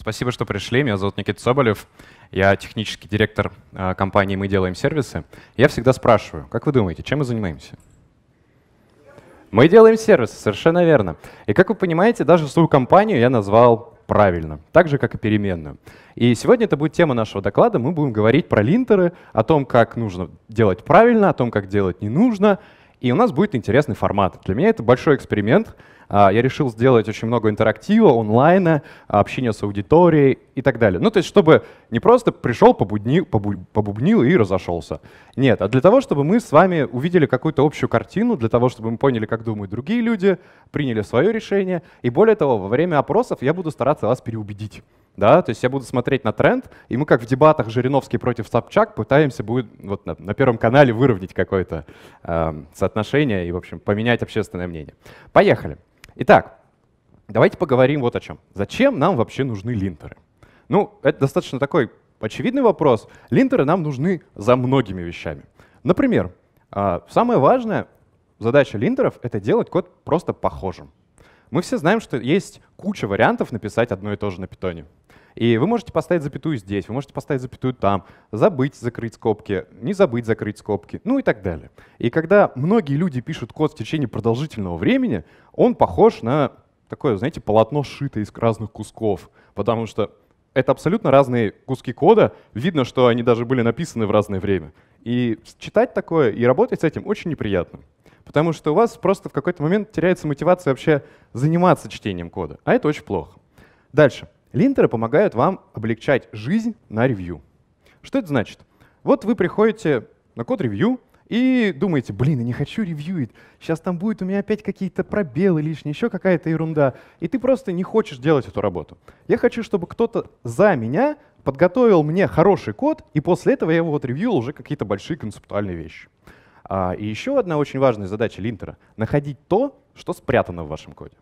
Спасибо, что пришли. Меня зовут Никита Соболев. Я технический директор а, компании «Мы делаем сервисы». Я всегда спрашиваю, как вы думаете, чем мы занимаемся? Мы делаем сервисы, совершенно верно. И как вы понимаете, даже свою компанию я назвал правильно, так же, как и переменную. И сегодня это будет тема нашего доклада. Мы будем говорить про линтеры, о том, как нужно делать правильно, о том, как делать не нужно. И у нас будет интересный формат. Для меня это большой эксперимент — а, я решил сделать очень много интерактива, онлайна, общения с аудиторией и так далее. Ну, то есть, чтобы не просто пришел, побуднил, побубнил и разошелся. Нет, а для того, чтобы мы с вами увидели какую-то общую картину, для того, чтобы мы поняли, как думают другие люди, приняли свое решение. И более того, во время опросов я буду стараться вас переубедить. Да, то есть я буду смотреть на тренд, и мы как в дебатах Жириновский против Собчак пытаемся будет вот на, на Первом канале выровнять какое-то э, соотношение и, в общем, поменять общественное мнение. Поехали. Итак, давайте поговорим вот о чем. Зачем нам вообще нужны линтеры? Ну, это достаточно такой очевидный вопрос. Линтеры нам нужны за многими вещами. Например, а, самое важное задача линтеров — это делать код просто похожим. Мы все знаем, что есть куча вариантов написать одно и то же на питоне. И вы можете поставить запятую здесь, вы можете поставить запятую там, забыть закрыть скобки, не забыть закрыть скобки, ну и так далее. И когда многие люди пишут код в течение продолжительного времени, он похож на такое, знаете, полотно сшитое из разных кусков, потому что это абсолютно разные куски кода, видно, что они даже были написаны в разное время. И читать такое и работать с этим очень неприятно. Потому что у вас просто в какой-то момент теряется мотивация вообще заниматься чтением кода. А это очень плохо. Дальше. Линтеры помогают вам облегчать жизнь на ревью. Что это значит? Вот вы приходите на код ревью и думаете, блин, я не хочу ревьюить, сейчас там будет у меня опять какие-то пробелы лишние, еще какая-то ерунда. И ты просто не хочешь делать эту работу. Я хочу, чтобы кто-то за меня подготовил мне хороший код, и после этого я его вот ревьюил уже какие-то большие концептуальные вещи. А, и еще одна очень важная задача линтера — находить то, что спрятано в вашем коде.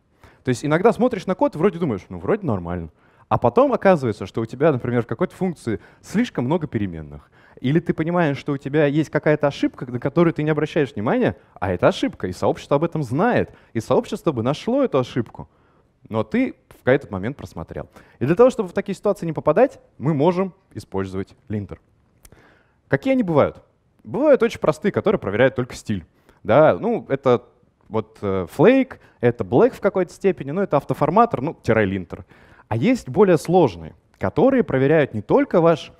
То есть иногда смотришь на код, вроде думаешь, ну вроде нормально, а потом оказывается, что у тебя, например, в какой-то функции слишком много переменных. Или ты понимаешь, что у тебя есть какая-то ошибка, на которую ты не обращаешь внимания, а это ошибка, и сообщество об этом знает, и сообщество бы нашло эту ошибку. Но ты в какой-то момент просмотрел. И для того, чтобы в такие ситуации не попадать, мы можем использовать линтер. Какие они бывают? Бывают очень простые, которые проверяют только стиль. Да, ну, это вот Flake, э, это Black в какой-то степени, ну, это автоформатор, ну, тире линтер. А есть более сложные, которые проверяют не только ваш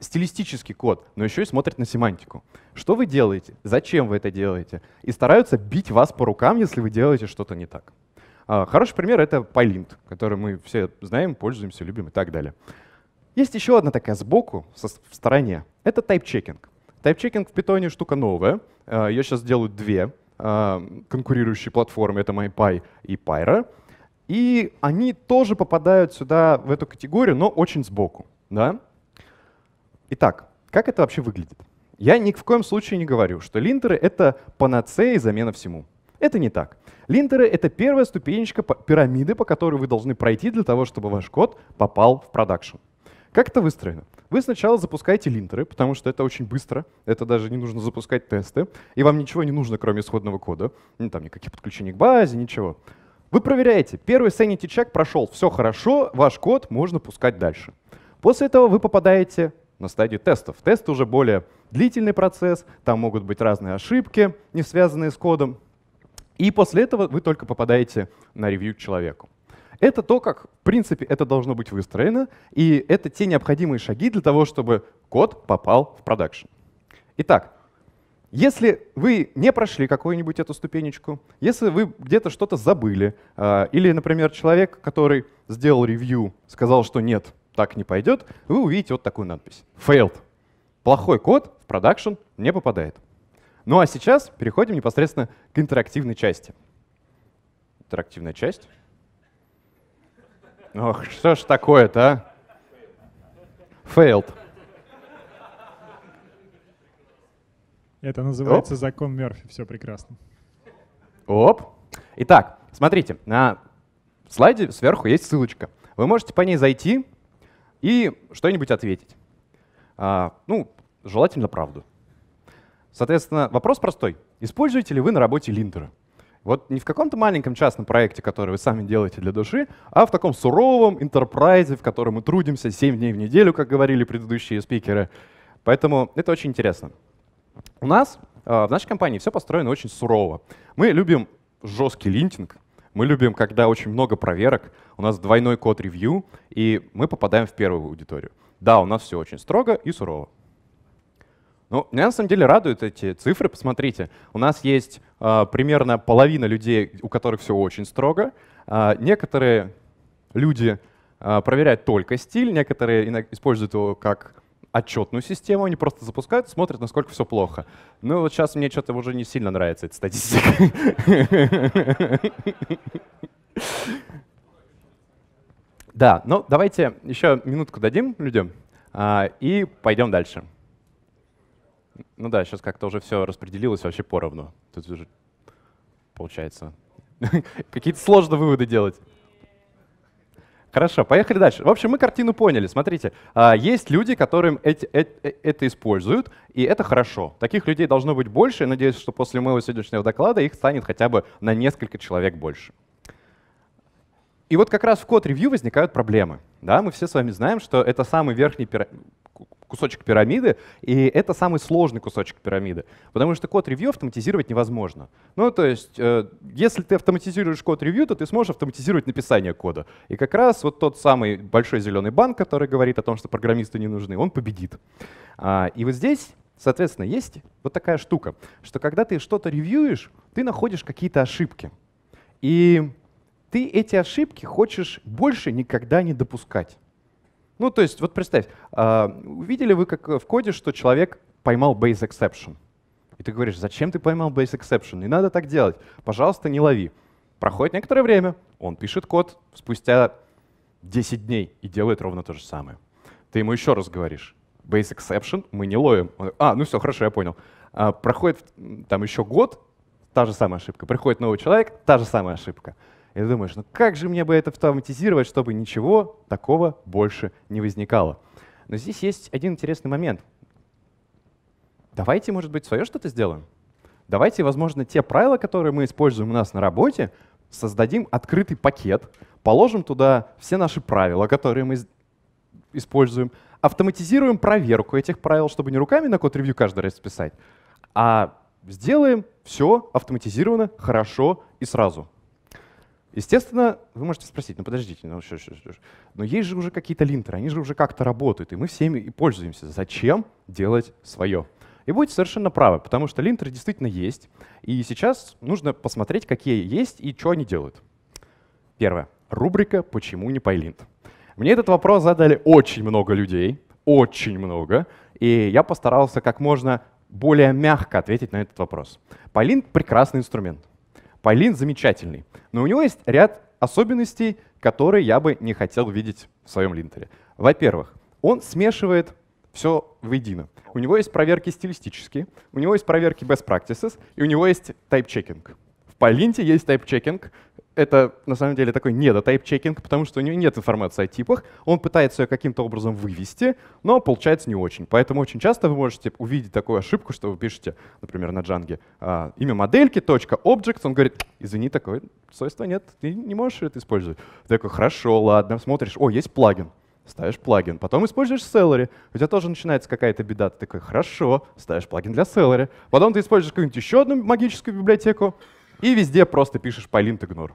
стилистический код, но еще и смотрят на семантику. Что вы делаете, зачем вы это делаете, и стараются бить вас по рукам, если вы делаете что-то не так. А, хороший пример — это PyLint, который мы все знаем, пользуемся, любим и так далее. Есть еще одна такая сбоку, в стороне. Это тайп-чекинг. Тайп-чекинг в питоне штука новая. Ее а, сейчас делают две а, конкурирующие платформы. Это MyPy и Pyra. И они тоже попадают сюда, в эту категорию, но очень сбоку. Да? Итак, как это вообще выглядит? Я ни в коем случае не говорю, что линтеры — это панацея и замена всему. Это не так. Линтеры — это первая ступенечка пирамиды, по которой вы должны пройти для того, чтобы ваш код попал в продакшн. Как это выстроено? Вы сначала запускаете линтеры, потому что это очень быстро, это даже не нужно запускать тесты, и вам ничего не нужно, кроме исходного кода. Ну, там никаких подключений к базе, ничего. Вы проверяете, первый sanity check прошел, все хорошо, ваш код можно пускать дальше. После этого вы попадаете на стадию тестов. Тест уже более длительный процесс, там могут быть разные ошибки, не связанные с кодом. И после этого вы только попадаете на ревью к человеку. Это то, как, в принципе, это должно быть выстроено, и это те необходимые шаги для того, чтобы код попал в продакшн. Итак, если вы не прошли какую-нибудь эту ступенечку, если вы где-то что-то забыли, а, или, например, человек, который сделал ревью, сказал, что нет, так не пойдет, вы увидите вот такую надпись. Failed. Плохой код в продакшн не попадает. Ну а сейчас переходим непосредственно к интерактивной части. Интерактивная часть. Ох, что ж такое-то, а? Failed. Это называется Оп. закон Мерфи, все прекрасно. Оп. Итак, смотрите, на слайде сверху есть ссылочка. Вы можете по ней зайти и что-нибудь ответить. А, ну, желательно правду. Соответственно, вопрос простой. Используете ли вы на работе Линтера? Вот не в каком-то маленьком частном проекте, который вы сами делаете для души, а в таком суровом интерпрайзе, в котором мы трудимся 7 дней в неделю, как говорили предыдущие спикеры. Поэтому это очень интересно. У нас а, в нашей компании все построено очень сурово. Мы любим жесткий линтинг, мы любим, когда очень много проверок, у нас двойной код ревью, и мы попадаем в первую аудиторию. Да, у нас все очень строго и сурово. Ну, меня на самом деле радуют эти цифры. Посмотрите, у нас есть э, примерно половина людей, у которых все очень строго. Э, некоторые люди э, проверяют только стиль, некоторые используют его как отчетную систему, они просто запускают, смотрят, насколько все плохо. Ну вот сейчас мне что-то уже не сильно нравится эта статистика. Да, ну давайте еще минутку дадим людям а, и пойдем дальше. Ну да, сейчас как-то уже все распределилось вообще поровну. Тут уже получается какие-то сложные выводы делать. Хорошо, поехали дальше. В общем, мы картину поняли. Смотрите, а, есть люди, которым эти, эти, э, это используют, и это хорошо. Таких людей должно быть больше. надеюсь, что после моего сегодняшнего доклада их станет хотя бы на несколько человек больше. И вот как раз в код-ревью возникают проблемы. Да, мы все с вами знаем, что это самый верхний пир кусочек пирамиды, и это самый сложный кусочек пирамиды, потому что код-ревью автоматизировать невозможно. Ну, то есть, э, если ты автоматизируешь код-ревью, то ты сможешь автоматизировать написание кода. И как раз вот тот самый большой зеленый банк, который говорит о том, что программисты не нужны, он победит. А, и вот здесь Соответственно, есть вот такая штука, что когда ты что-то ревьюешь, ты находишь какие-то ошибки. И ты эти ошибки хочешь больше никогда не допускать. Ну, то есть, вот представь, а, увидели вы как в коде, что человек поймал base exception. И ты говоришь, зачем ты поймал base exception? Не надо так делать. Пожалуйста, не лови. Проходит некоторое время, он пишет код спустя 10 дней и делает ровно то же самое. Ты ему еще раз говоришь, base exception мы не ловим. Он, а, ну все, хорошо, я понял. А, проходит там еще год, та же самая ошибка. Приходит новый человек, та же самая ошибка. И ты думаешь, ну как же мне бы это автоматизировать, чтобы ничего такого больше не возникало? Но здесь есть один интересный момент. Давайте, может быть, свое что-то сделаем. Давайте, возможно, те правила, которые мы используем у нас на работе, создадим открытый пакет, положим туда все наши правила, которые мы используем, автоматизируем проверку этих правил, чтобы не руками на код ревью каждый раз писать, а сделаем все автоматизировано, хорошо и сразу. Естественно, вы можете спросить, ну подождите, ну что, что, что, но есть же уже какие-то линтеры, они же уже как-то работают, и мы всеми и пользуемся. Зачем делать свое? И будете совершенно правы, потому что линтеры действительно есть, и сейчас нужно посмотреть, какие есть и что они делают. Первое. Рубрика «Почему не PyLint?». Мне этот вопрос задали очень много людей, очень много, и я постарался как можно более мягко ответить на этот вопрос. PyLint — прекрасный инструмент. Пайлин замечательный, но у него есть ряд особенностей, которые я бы не хотел видеть в своем линтере. Во-первых, он смешивает все воедино. У него есть проверки стилистические, у него есть проверки best practices, и у него есть type checking. В Pylinте есть type checking, это на самом деле такой недотайп-чекинг, потому что у него нет информации о типах, он пытается ее каким-то образом вывести, но получается не очень. Поэтому очень часто вы можете увидеть такую ошибку, что вы пишете, например, на Django а, имя модельки, точка, object, он говорит, извини, такое свойство нет, ты не можешь это использовать. Ты такой, хорошо, ладно, смотришь, о, есть плагин, ставишь плагин, потом используешь Celery, у тебя тоже начинается какая-то беда, ты такой, хорошо, ставишь плагин для Celery, потом ты используешь какую-нибудь еще одну магическую библиотеку, и везде просто пишешь PyLint ignore.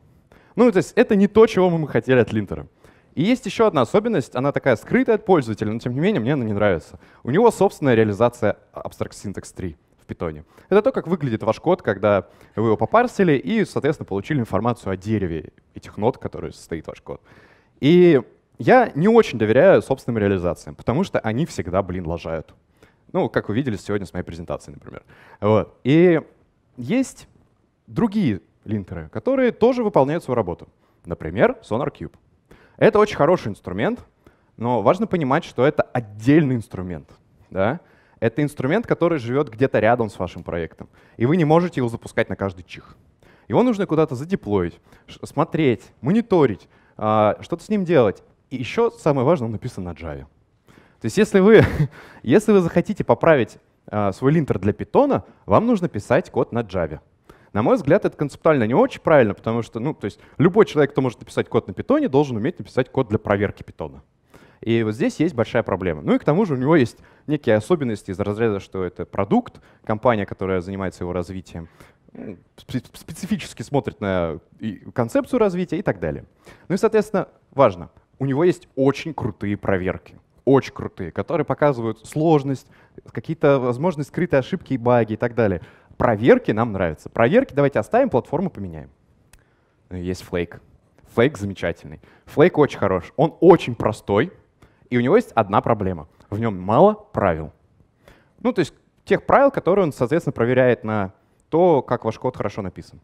Ну, то есть это не то, чего мы хотели от линтера. И есть еще одна особенность, она такая скрытая от пользователя, но тем не менее мне она не нравится. У него собственная реализация Abstract Syntax 3 в питоне. Это то, как выглядит ваш код, когда вы его попарсили и, соответственно, получили информацию о дереве этих нот, которые состоит ваш код. И я не очень доверяю собственным реализациям, потому что они всегда, блин, лажают. Ну, как вы видели сегодня с моей презентацией, например. Вот. И есть другие Линтеры, которые тоже выполняют свою работу. Например, SonarCube. Это очень хороший инструмент, но важно понимать, что это отдельный инструмент. Да? Это инструмент, который живет где-то рядом с вашим проектом, и вы не можете его запускать на каждый чих. Его нужно куда-то задеплоить, смотреть, мониторить, а, что-то с ним делать. И еще самое важное, он написан на Java. То есть если вы, если вы захотите поправить а, свой линтер для питона, вам нужно писать код на Java. На мой взгляд, это концептуально не очень правильно, потому что ну, то есть любой человек, кто может написать код на питоне, должен уметь написать код для проверки питона. И вот здесь есть большая проблема. Ну и к тому же у него есть некие особенности из разряда, что это продукт, компания, которая занимается его развитием, специфически смотрит на концепцию развития и так далее. Ну и, соответственно, важно, у него есть очень крутые проверки очень крутые, которые показывают сложность, какие-то, возможно, скрытые ошибки и баги и так далее. Проверки нам нравятся. Проверки давайте оставим, платформу поменяем. Ну, есть флейк. Флейк замечательный. Флейк очень хорош. Он очень простой, и у него есть одна проблема. В нем мало правил. Ну, то есть тех правил, которые он, соответственно, проверяет на то, как ваш код хорошо написан.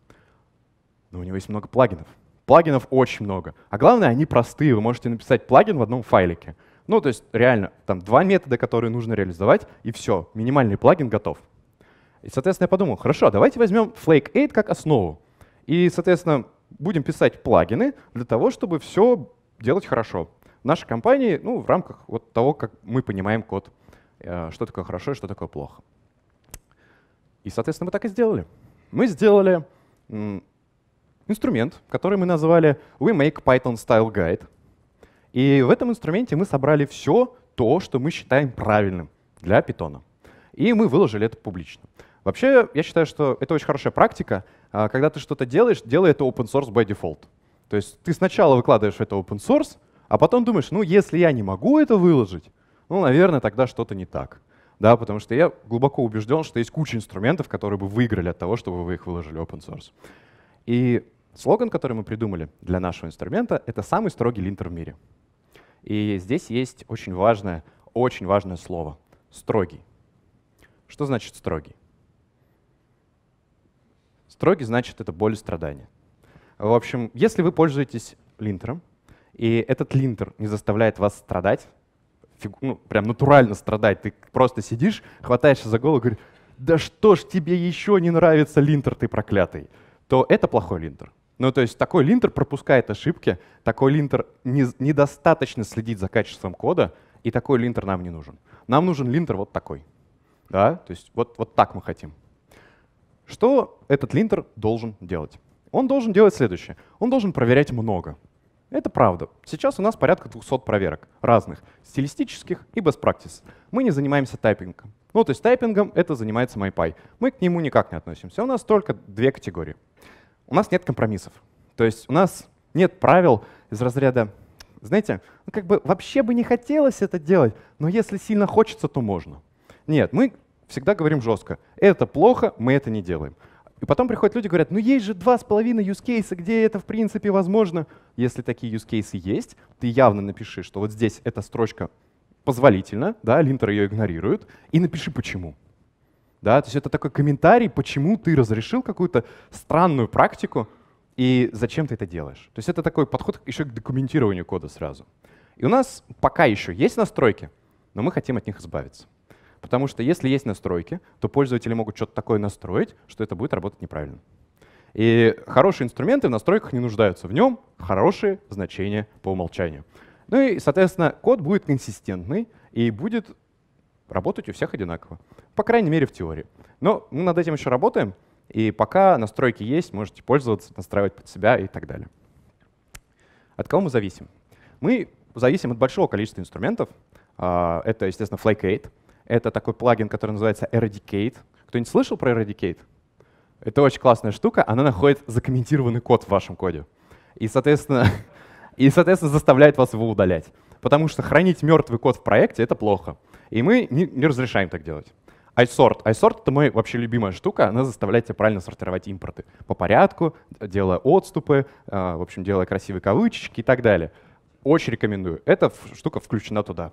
Но у него есть много плагинов. Плагинов очень много. А главное, они простые. Вы можете написать плагин в одном файлике. Ну, то есть реально, там два метода, которые нужно реализовать, и все, минимальный плагин готов. И, соответственно, я подумал, хорошо, а давайте возьмем Flake 8 как основу. И, соответственно, будем писать плагины для того, чтобы все делать хорошо. В нашей компании, ну, в рамках вот того, как мы понимаем код, э, что такое хорошо и что такое плохо. И, соответственно, мы так и сделали. Мы сделали инструмент, который мы назвали We Make Python Style Guide. И в этом инструменте мы собрали все то, что мы считаем правильным для питона. И мы выложили это публично. Вообще, я считаю, что это очень хорошая практика. А, когда ты что-то делаешь, делай это open source by default. То есть ты сначала выкладываешь это open source, а потом думаешь, ну, если я не могу это выложить, ну, наверное, тогда что-то не так. Да, потому что я глубоко убежден, что есть куча инструментов, которые бы выиграли от того, чтобы вы их выложили open source. И слоган, который мы придумали для нашего инструмента, это самый строгий линтер в мире. И здесь есть очень важное, очень важное слово — строгий. Что значит строгий? Строгий значит это боль и страдания. В общем, если вы пользуетесь линтером, и этот линтер не заставляет вас страдать, ну, прям натурально страдать, ты просто сидишь, хватаешься за голову и говоришь, да что ж тебе еще не нравится линтер, ты проклятый, то это плохой линтер. Ну, то есть такой линтер пропускает ошибки, такой линтер не, недостаточно следит за качеством кода, и такой линтер нам не нужен. Нам нужен линтер вот такой. Да? То есть вот, вот так мы хотим. Что этот линтер должен делать? Он должен делать следующее. Он должен проверять много. Это правда. Сейчас у нас порядка 200 проверок разных, стилистических и best practice. Мы не занимаемся тайпингом. Ну, то есть тайпингом это занимается MyPy. Мы к нему никак не относимся. У нас только две категории. У нас нет компромиссов. То есть у нас нет правил из разряда, знаете, ну как бы вообще бы не хотелось это делать, но если сильно хочется, то можно. Нет, мы всегда говорим жестко. Это плохо, мы это не делаем. И потом приходят люди и говорят, ну есть же два с половиной юзкейса, где это в принципе возможно. Если такие юзкейсы есть, ты явно напиши, что вот здесь эта строчка позволительна, да, линтер ее игнорирует, и напиши почему. Да, то есть это такой комментарий, почему ты разрешил какую-то странную практику и зачем ты это делаешь. То есть это такой подход еще к документированию кода сразу. И у нас пока еще есть настройки, но мы хотим от них избавиться. Потому что если есть настройки, то пользователи могут что-то такое настроить, что это будет работать неправильно. И хорошие инструменты в настройках не нуждаются. В нем хорошие значения по умолчанию. Ну и, соответственно, код будет консистентный и будет работать у всех одинаково. По крайней мере, в теории. Но мы над этим еще работаем, и пока настройки есть, можете пользоваться, настраивать под себя и так далее. От кого мы зависим? Мы зависим от большого количества инструментов. А, это, естественно, Flake 8, это такой плагин, который называется Eradicate. Кто-нибудь слышал про Eradicate? Это очень классная штука. Она находит закомментированный код в вашем коде. И, соответственно, и, соответственно заставляет вас его удалять. Потому что хранить мертвый код в проекте — это плохо. И мы не, не разрешаем так делать. iSort. iSort — это моя вообще любимая штука. Она заставляет тебя правильно сортировать импорты по порядку, делая отступы, э, в общем, делая красивые кавычечки и так далее. Очень рекомендую. Эта штука включена туда.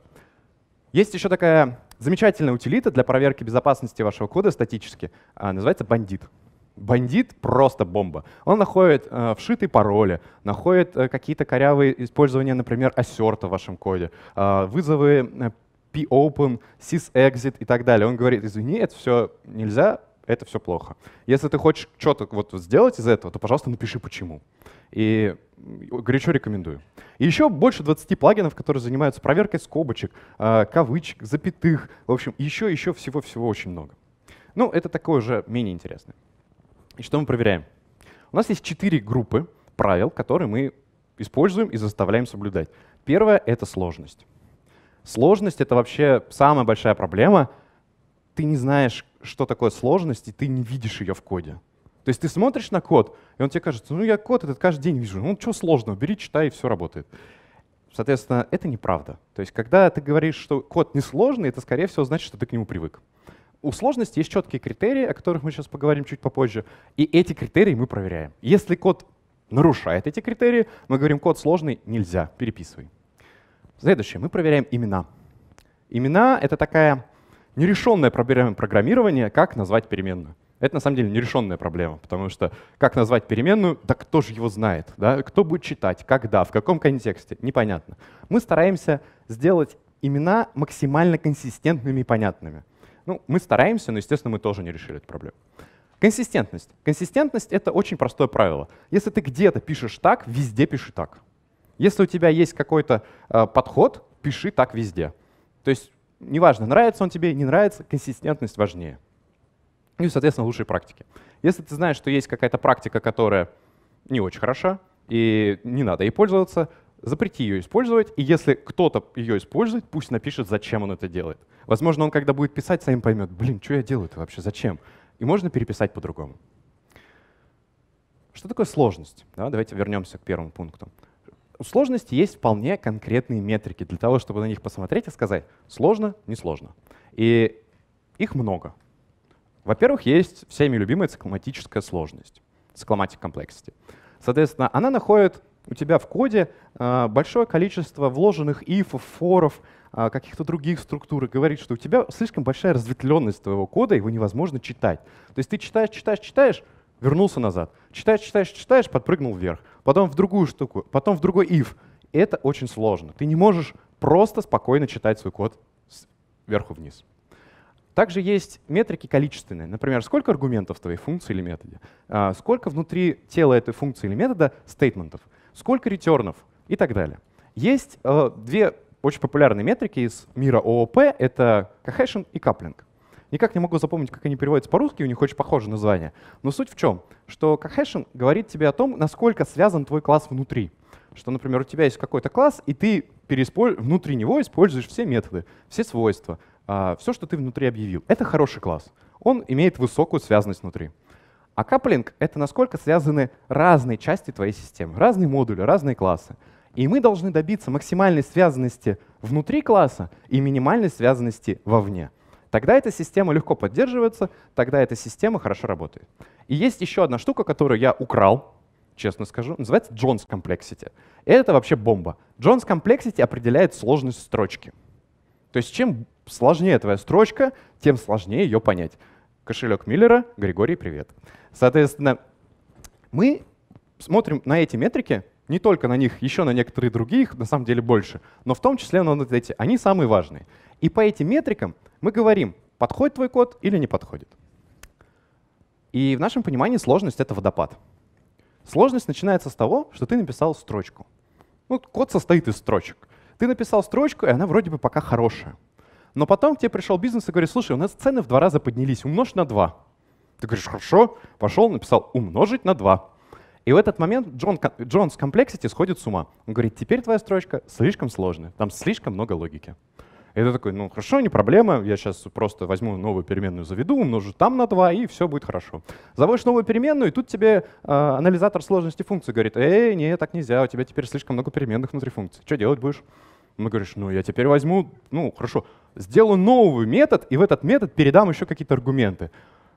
Есть еще такая Замечательная утилита для проверки безопасности вашего кода статически. А, называется «Бандит». Бандит просто бомба. Он находит э, вшитые пароли, находит э, какие-то корявые использования, например, ассерта в вашем коде, а, э, вызовы p-open, sysexit и так далее. Он говорит, извини, это все нельзя, это все плохо. Если ты хочешь что-то вот сделать из этого, то, пожалуйста, напиши почему. И горячо рекомендую. И еще больше 20 плагинов, которые занимаются проверкой скобочек, а, кавычек, запятых. В общем, еще, еще всего-всего очень много. Ну, это такое уже менее интересное. И что мы проверяем? У нас есть четыре группы правил, которые мы используем и заставляем соблюдать. Первое — это сложность. Сложность — это вообще самая большая проблема. Ты не знаешь, что такое сложность, и ты не видишь ее в коде. То есть ты смотришь на код, и он тебе кажется, ну я код этот каждый день вижу, ну что сложного, бери, читай, и все работает. Соответственно, это неправда. То есть когда ты говоришь, что код несложный, это скорее всего значит, что ты к нему привык. У сложности есть четкие критерии, о которых мы сейчас поговорим чуть попозже, и эти критерии мы проверяем. Если код нарушает эти критерии, мы говорим, код сложный, нельзя, переписывай. Следующее, мы проверяем имена. Имена — это такая нерешенная проблема программирования, как назвать переменную. Это на самом деле нерешенная проблема, потому что как назвать переменную, да кто же его знает, да? кто будет читать, когда, в каком контексте, непонятно. Мы стараемся сделать имена максимально консистентными и понятными. Ну, мы стараемся, но, естественно, мы тоже не решили эту проблему. Консистентность. Консистентность — это очень простое правило. Если ты где-то пишешь так, везде пиши так. Если у тебя есть какой-то э, подход, пиши так везде. То есть неважно, нравится он тебе, не нравится, консистентность важнее и, соответственно, лучшие практики. Если ты знаешь, что есть какая-то практика, которая не очень хороша, и не надо ей пользоваться, запрети ее использовать, и если кто-то ее использует, пусть напишет, зачем он это делает. Возможно, он, когда будет писать, сам поймет, блин, что я делаю-то вообще, зачем? И можно переписать по-другому. Что такое сложность? Да, давайте вернемся к первому пункту. У сложности есть вполне конкретные метрики для того, чтобы на них посмотреть и сказать, сложно, не сложно. И их много. Во-первых, есть всеми любимая цикломатическая сложность, цикломатик complexity. Соответственно, она находит у тебя в коде э, большое количество вложенных ифов, форов, э, каких-то других структур и говорит, что у тебя слишком большая разветвленность твоего кода, его невозможно читать. То есть ты читаешь, читаешь, читаешь, вернулся назад. Читаешь, читаешь, читаешь, подпрыгнул вверх. Потом в другую штуку, потом в другой if. Это очень сложно. Ты не можешь просто спокойно читать свой код сверху вниз. Также есть метрики количественные. Например, сколько аргументов в твоей функции или методе, а, сколько внутри тела этой функции или метода стейтментов, сколько ретернов и так далее. Есть э, две очень популярные метрики из мира ООП — это cohesion и каплинг. Никак не могу запомнить, как они переводятся по-русски, у них очень похожие название. Но суть в чем? Что cohesion говорит тебе о том, насколько связан твой класс внутри. Что, например, у тебя есть какой-то класс, и ты внутри него используешь все методы, все свойства, а, все, что ты внутри объявил, это хороший класс. Он имеет высокую связанность внутри. А каплинг — это насколько связаны разные части твоей системы, разные модули, разные классы. И мы должны добиться максимальной связанности внутри класса и минимальной связанности вовне. Тогда эта система легко поддерживается, тогда эта система хорошо работает. И есть еще одна штука, которую я украл, честно скажу, называется Jones Complexity. Это вообще бомба. Jones Complexity определяет сложность строчки. То есть чем сложнее твоя строчка, тем сложнее ее понять. Кошелек Миллера, Григорий, привет. Соответственно, мы смотрим на эти метрики, не только на них, еще на некоторые другие, их на самом деле больше, но в том числе на вот эти, они самые важные. И по этим метрикам мы говорим, подходит твой код или не подходит. И в нашем понимании сложность — это водопад. Сложность начинается с того, что ты написал строчку. Ну, код состоит из строчек. Ты написал строчку, и она вроде бы пока хорошая. Но потом к тебе пришел бизнес и говорит, слушай, у нас цены в два раза поднялись, умножь на два. Ты говоришь, хорошо, пошел, написал умножить на два. И в этот момент Джон, Джон с сходит с ума. Он говорит, теперь твоя строчка слишком сложная, там слишком много логики. Это такой, ну хорошо, не проблема, я сейчас просто возьму новую переменную, заведу, умножу там на 2, и все будет хорошо. Заводишь новую переменную, и тут тебе э, анализатор сложности функции говорит, эй, не, так нельзя, у тебя теперь слишком много переменных внутри функции, что делать будешь? Ну, говоришь, ну я теперь возьму, ну хорошо, сделаю новый метод, и в этот метод передам еще какие-то аргументы.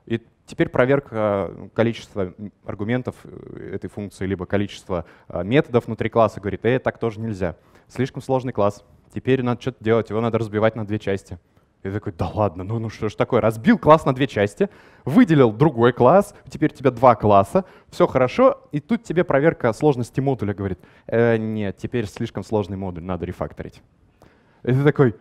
И теперь проверка э, количества аргументов э, этой функции, либо количество э, методов внутри класса говорит, эй, так тоже нельзя. Слишком сложный класс, теперь надо что-то делать, его надо разбивать на две части. Я такой, да ладно, ну, ну что ж такое, разбил класс на две части, выделил другой класс, теперь у тебя два класса, все хорошо, и тут тебе проверка сложности модуля говорит, э, нет, теперь слишком сложный модуль, надо рефакторить. И ты такой,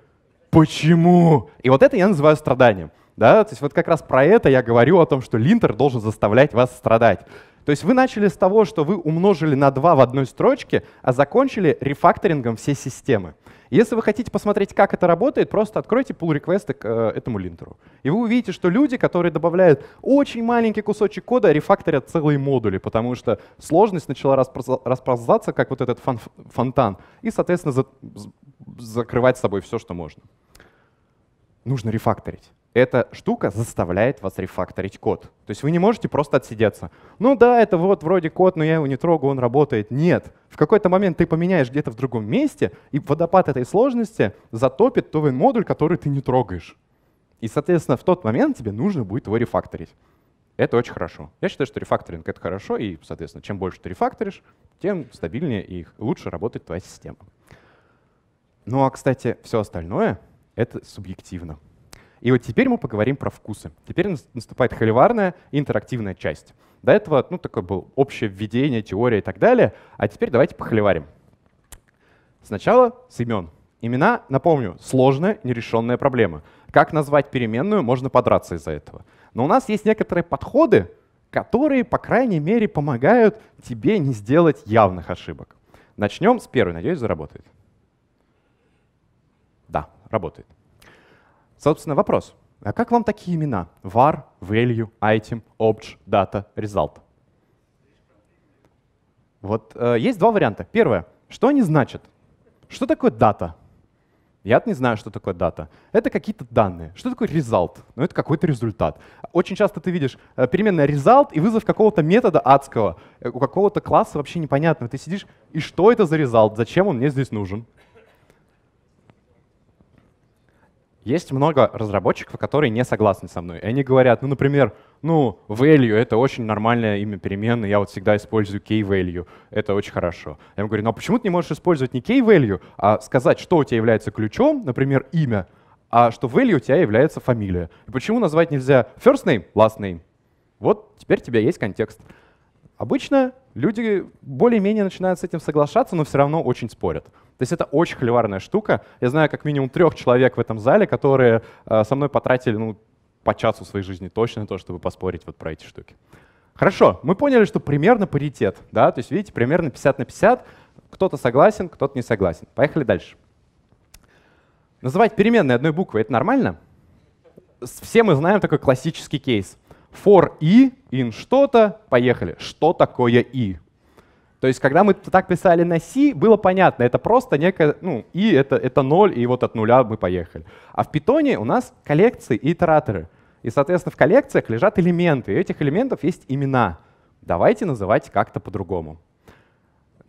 почему? И вот это я называю страданием. Да? То есть вот как раз про это я говорю о том, что линтер должен заставлять вас страдать. То есть вы начали с того, что вы умножили на 2 в одной строчке, а закончили рефакторингом всей системы. Если вы хотите посмотреть, как это работает, просто откройте pull реквесты к э, этому линтеру. И вы увидите, что люди, которые добавляют очень маленький кусочек кода, рефакторят целые модули, потому что сложность начала расползаться, как вот этот фон фонтан, и, соответственно, за закрывать с собой все, что можно. Нужно рефакторить эта штука заставляет вас рефакторить код. То есть вы не можете просто отсидеться. Ну да, это вот вроде код, но я его не трогаю, он работает. Нет. В какой-то момент ты поменяешь где-то в другом месте, и водопад этой сложности затопит твой модуль, который ты не трогаешь. И, соответственно, в тот момент тебе нужно будет его рефакторить. Это очень хорошо. Я считаю, что рефакторинг — это хорошо, и, соответственно, чем больше ты рефакторишь, тем стабильнее и лучше работает твоя система. Ну а, кстати, все остальное — это субъективно. И вот теперь мы поговорим про вкусы. Теперь наступает холиварная интерактивная часть. До этого ну, такое было общее введение, теория и так далее. А теперь давайте похоливарим. Сначала с имен. Имена, напомню, сложная, нерешенная проблема. Как назвать переменную, можно подраться из-за этого. Но у нас есть некоторые подходы, которые, по крайней мере, помогают тебе не сделать явных ошибок. Начнем с первой, надеюсь, заработает. Да, работает. Собственно, вопрос. А как вам такие имена? var, value, item, obj, data, result. Вот э, есть два варианта. Первое. Что они значат? Что такое дата? я не знаю, что такое дата. Это какие-то данные. Что такое result? Ну, это какой-то результат. Очень часто ты видишь э, переменная result и вызов какого-то метода адского, э, у какого-то класса вообще непонятного. Ты сидишь, и что это за result? Зачем он мне здесь нужен? есть много разработчиков, которые не согласны со мной. И они говорят, ну, например, ну, value — это очень нормальное имя переменной, я вот всегда использую key-value, это очень хорошо. Я ему говорю, ну, а почему ты не можешь использовать не key-value, а сказать, что у тебя является ключом, например, имя, а что value у тебя является фамилия. И почему назвать нельзя first name, last name? Вот теперь у тебя есть контекст. Обычно люди более-менее начинают с этим соглашаться, но все равно очень спорят. То есть это очень холиварная штука. Я знаю как минимум трех человек в этом зале, которые э, со мной потратили ну, по часу своей жизни точно на то, чтобы поспорить вот про эти штуки. Хорошо, мы поняли, что примерно паритет, да, то есть, видите, примерно 50 на 50, кто-то согласен, кто-то не согласен. Поехали дальше. Называть переменные одной буквой — это нормально? Все мы знаем такой классический кейс. For i, in что-то, поехали. Что такое i? То есть, когда мы так писали на C, было понятно, это просто некое, ну, и это, это 0, и вот от нуля мы поехали. А в питоне у нас коллекции и итераторы. И, соответственно, в коллекциях лежат элементы, и у этих элементов есть имена. Давайте называть как-то по-другому.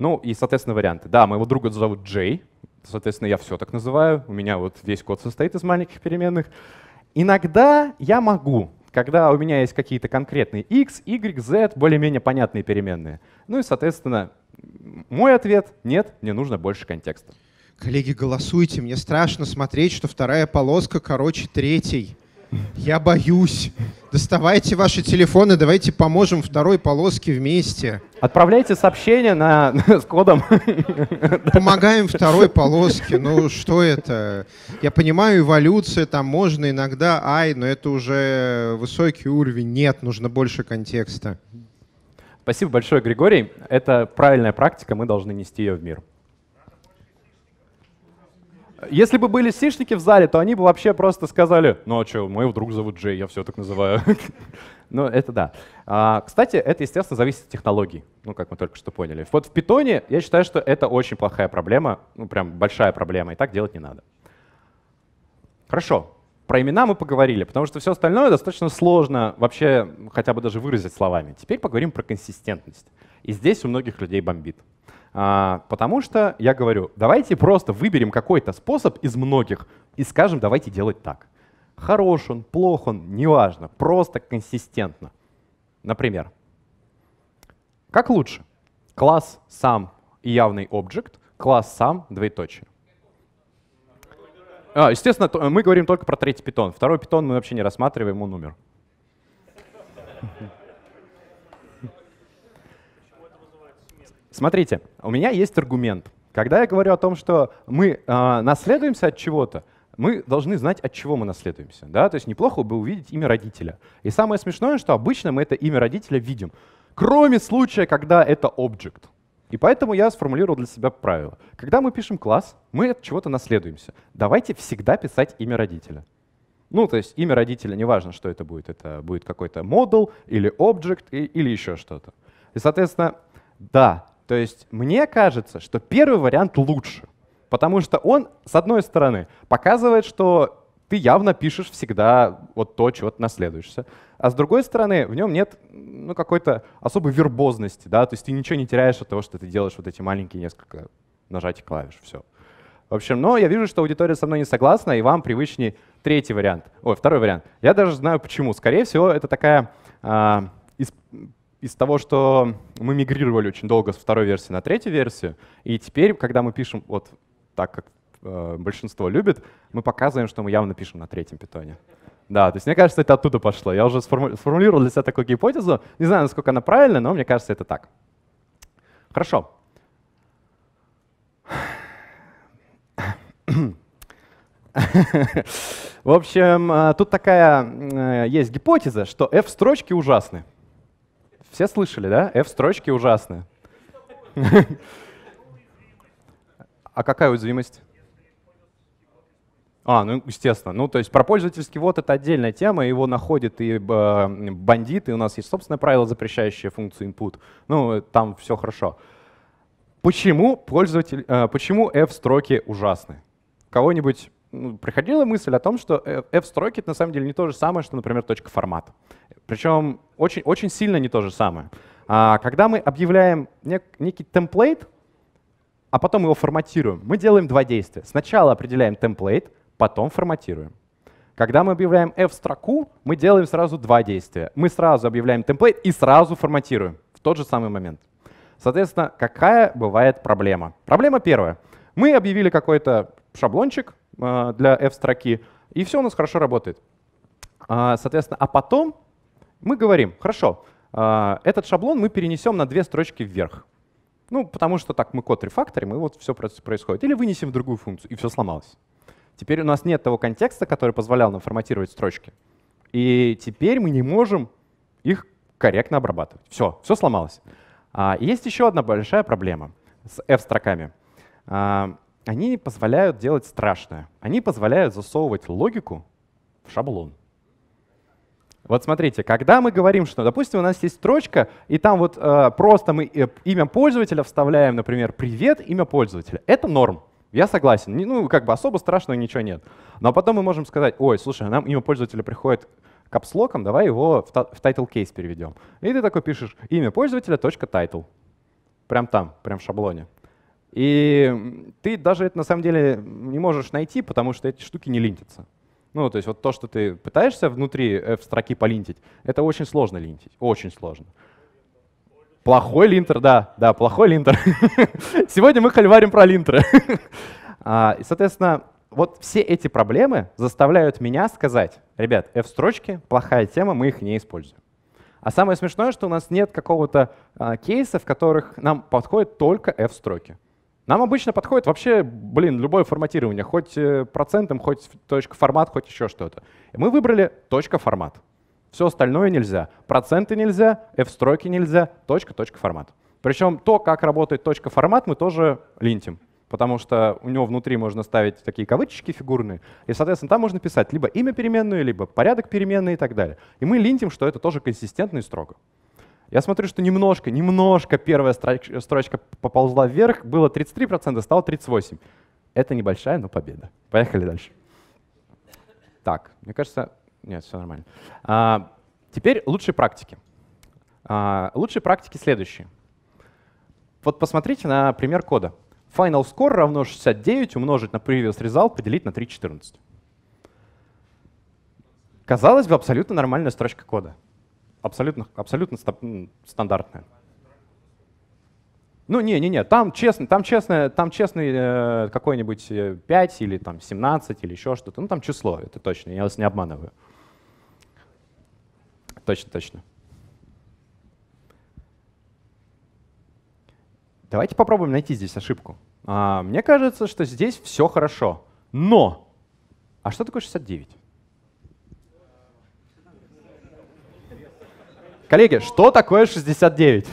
Ну и, соответственно, варианты. Да, моего друга зовут Джей, соответственно, я все так называю. У меня вот весь код состоит из маленьких переменных. Иногда я могу когда у меня есть какие-то конкретные x, y, z, более-менее понятные переменные. Ну и, соответственно, мой ответ — нет, мне нужно больше контекста. Коллеги, голосуйте, мне страшно смотреть, что вторая полоска короче третьей. Я боюсь. Доставайте ваши телефоны, давайте поможем второй полоске вместе. Отправляйте сообщение на, с кодом. Помогаем второй полоске. Ну что это? Я понимаю, эволюция, там можно иногда, ай, но это уже высокий уровень. Нет, нужно больше контекста. Спасибо большое, Григорий. Это правильная практика, мы должны нести ее в мир. Если бы были сишники в зале, то они бы вообще просто сказали, ну а что, моего друг зовут Джей, я все так называю. Ну, это да. А, кстати, это, естественно, зависит от технологий, ну, как мы только что поняли. Вот в питоне я считаю, что это очень плохая проблема, ну, прям большая проблема, и так делать не надо. Хорошо, про имена мы поговорили, потому что все остальное достаточно сложно вообще хотя бы даже выразить словами. Теперь поговорим про консистентность. И здесь у многих людей бомбит. А, потому что я говорю, давайте просто выберем какой-то способ из многих и скажем, давайте делать так. Хорош он, плох он, неважно, просто консистентно. Например, как лучше? Класс сам и явный объект, класс сам двоеточие. А, естественно, мы говорим только про третий питон. Второй питон мы вообще не рассматриваем, он умер. Смотрите, у меня есть аргумент. Когда я говорю о том, что мы э, наследуемся от чего-то, мы должны знать, от чего мы наследуемся. Да? То есть неплохо бы увидеть имя родителя. И самое смешное, что обычно мы это имя родителя видим, кроме случая, когда это объект. И поэтому я сформулировал для себя правило. Когда мы пишем класс, мы от чего-то наследуемся. Давайте всегда писать имя родителя. Ну, то есть имя родителя, неважно, что это будет. Это будет какой-то модул или объект или еще что-то. И, соответственно, да, то есть мне кажется, что первый вариант лучше, потому что он, с одной стороны, показывает, что ты явно пишешь всегда вот то, чего ты наследуешься. А с другой стороны, в нем нет ну, какой-то особой вербозности, да, то есть ты ничего не теряешь от того, что ты делаешь вот эти маленькие несколько нажатий клавиш, все. В общем, но я вижу, что аудитория со мной не согласна, и вам привычнее третий вариант. Ой, второй вариант. Я даже знаю почему. Скорее всего, это такая э, из того, что мы мигрировали очень долго с второй версии на третью версию, и теперь, когда мы пишем вот так, как э, большинство любит, мы показываем, что мы явно пишем на третьем питоне. Да, то есть мне кажется, это оттуда пошло. Я уже сформу... сформулировал для себя такую гипотезу. Не знаю, насколько она правильная, но мне кажется, это так. Хорошо. В общем, э, тут такая э, есть гипотеза, что F-строчки ужасны. Все слышали, да? F-строчки ужасные. А какая уязвимость? А, ну естественно. Ну, то есть про пользовательский вот это отдельная тема, его находят и э, бандиты, у нас есть собственное правило, запрещающее функцию input. Ну, э, там все хорошо. Почему, пользователь, э, почему F-строки ужасны? Кого-нибудь ну, приходила мысль о том, что э, f-строкет на самом деле не то же самое, что, например, точка формат. Причем очень, очень сильно не то же самое. А, когда мы объявляем нек некий темплейт, а потом его форматируем, мы делаем два действия. Сначала определяем темплейт, потом форматируем. Когда мы объявляем f-строку, мы делаем сразу два действия. Мы сразу объявляем темплейт и сразу форматируем в тот же самый момент. Соответственно, какая бывает проблема? Проблема первая. Мы объявили какой-то шаблончик, а, для F-строки, и все у нас хорошо работает. А, соответственно, а потом мы говорим, хорошо, а, этот шаблон мы перенесем на две строчки вверх. Ну, потому что так мы код рефакторим, и вот все происходит. Или вынесем в другую функцию, и все сломалось. Теперь у нас нет того контекста, который позволял нам форматировать строчки. И теперь мы не можем их корректно обрабатывать. Все, все сломалось. А, есть еще одна большая проблема с F-строками. А, они позволяют делать страшное. Они позволяют засовывать логику в шаблон. Вот смотрите, когда мы говорим, что, допустим, у нас есть строчка, и там вот э, просто мы э, имя пользователя вставляем, например, привет, имя пользователя. Это норм. Я согласен. Ну, как бы особо страшного ничего нет. Но потом мы можем сказать, ой, слушай, нам имя пользователя приходит капслоком, давай его в, в title case переведем. И ты такой пишешь имя пользователя, точка title. Прям там, прям в шаблоне. И ты даже это на самом деле не можешь найти, потому что эти штуки не линтятся. Ну, то есть вот то, что ты пытаешься внутри э, в строки полинтить, это очень сложно линтить, очень сложно. Плохой линтер, да, да, плохой линтер. Сегодня мы хальварим про линтеры. А, и, соответственно, вот все эти проблемы заставляют меня сказать, ребят, F-строчки — плохая тема, мы их не используем. А самое смешное, что у нас нет какого-то а, кейса, в которых нам подходят только F-строки. Нам обычно подходит вообще, блин, любое форматирование, хоть э, процентом, хоть точка формат, хоть еще что-то. Мы выбрали точка формат. Все остальное нельзя. Проценты нельзя, f-стройки нельзя, точка, точка формат. Причем то, как работает точка формат, мы тоже линтим потому что у него внутри можно ставить такие кавычки фигурные, и, соответственно, там можно писать либо имя переменную, либо порядок переменной и так далее. И мы линтим, что это тоже консистентно и строго. Я смотрю, что немножко, немножко первая строчка, поползла вверх, было 33%, стало 38%. Это небольшая, но победа. Поехали дальше. Так, мне кажется, нет, все нормально. А, теперь лучшие практики. А, лучшие практики следующие. Вот посмотрите на пример кода. Final score равно 69 умножить на previous result, поделить на 3,14. Казалось бы, абсолютно нормальная строчка кода абсолютно, абсолютно стандартная. Ну, не-не-не, там честно, там честно, там честный э, какой-нибудь 5 э, или там 17 или еще что-то. Ну, там число, это точно, я вас не обманываю. Точно, точно. Давайте попробуем найти здесь ошибку. А, мне кажется, что здесь все хорошо. Но! А что такое 69? Коллеги, что такое 69?